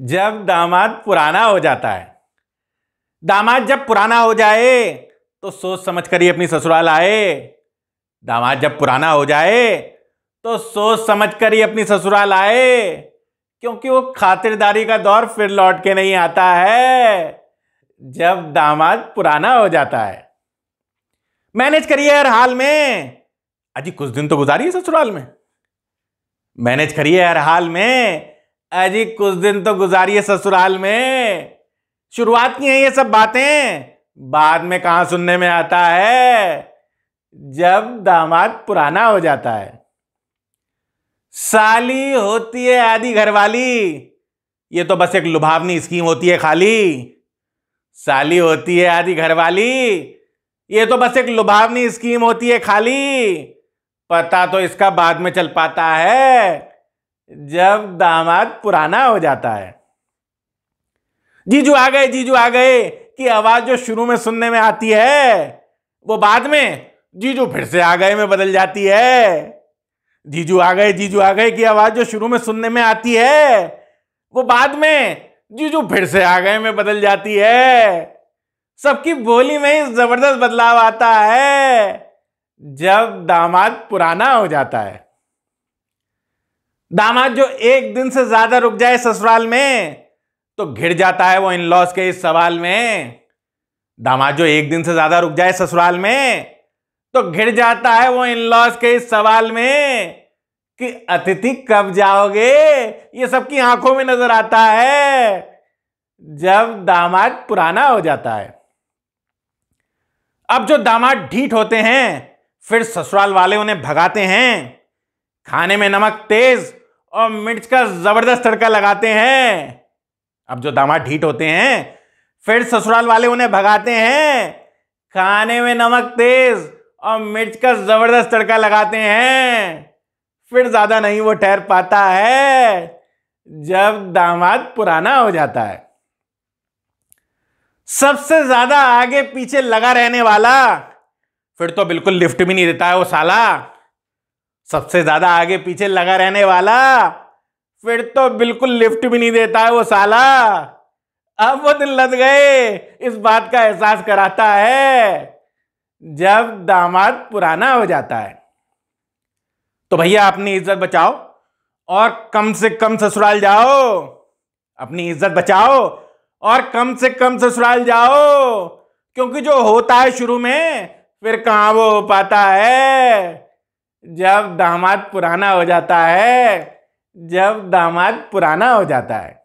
जब दामाद पुराना हो जाता है दामाद जब पुराना हो जाए तो सोच समझ कर ही अपनी ससुराल आए दामाद जब पुराना हो जाए तो सोच समझ कर ही अपनी ससुराल आए क्योंकि वो खातिरदारी का दौर फिर लौट के नहीं आता है जब दामाद पुराना हो जाता है मैनेज करिए हर हाल में अजी कुछ दिन तो गुजारिए ससुराल में मैनेज करिए हर हाल में अजी कुछ दिन तो गुजारिए ससुराल में शुरुआत की है ये सब बातें बाद में कहा सुनने में आता है जब दामाद पुराना हो जाता है साली होती है आदि घरवाली ये तो बस एक लुभावनी स्कीम होती है खाली साली होती है आदि घरवाली ये तो बस एक लुभावनी स्कीम होती है खाली पता तो इसका बाद में चल पाता है जब दामाद पुराना हो जाता है जीजू आ गए जीजू आ गए की आवाज जो शुरू में सुनने में आती है वो बाद में जीजू फिर से आ गए में बदल जाती है जीजू आ गए जीजू आ गए की आवाज जो शुरू में सुनने में आती है वो बाद में जीजू फिर से आ गए में बदल जाती है सबकी बोली में ही जबरदस्त बदलाव आता है जब दामाद पुराना हो जाता है दामाद जो एक दिन से ज्यादा रुक जाए ससुराल में तो घिर जाता है वो इन लॉस के इस सवाल में दामाद जो एक दिन से ज्यादा रुक जाए ससुराल में तो घिर जाता है वो इन लॉस के इस सवाल में कि अतिथि कब जाओगे ये सबकी आंखों में नजर आता है जब दामाद पुराना हो जाता है अब जो दामाद ढीठ होते हैं फिर ससुराल वाले उन्हें भगाते हैं खाने में नमक तेज और मिर्च का जबरदस्त तड़का लगाते हैं अब जो दामाद ढीट होते हैं फिर ससुराल वाले उन्हें भगाते हैं खाने में नमक तेज और मिर्च का जबरदस्त तड़का लगाते हैं फिर ज्यादा नहीं वो ठहर पाता है जब दामाद पुराना हो जाता है सबसे ज्यादा आगे पीछे लगा रहने वाला फिर तो बिल्कुल लिफ्ट भी नहीं देता है वो साला सबसे ज्यादा आगे पीछे लगा रहने वाला फिर तो बिल्कुल लिफ्ट भी नहीं देता है वो साला अब वो दिन लद गए इस बात का एहसास कराता है जब दामाद पुराना हो जाता है तो भैया अपनी इज्जत बचाओ और कम से कम ससुराल जाओ अपनी इज्जत बचाओ और कम से कम ससुराल जाओ क्योंकि जो होता है शुरू में फिर कहाँ वो हो पाता है जब दामाद पुराना हो जाता है जब दामाद पुराना हो जाता है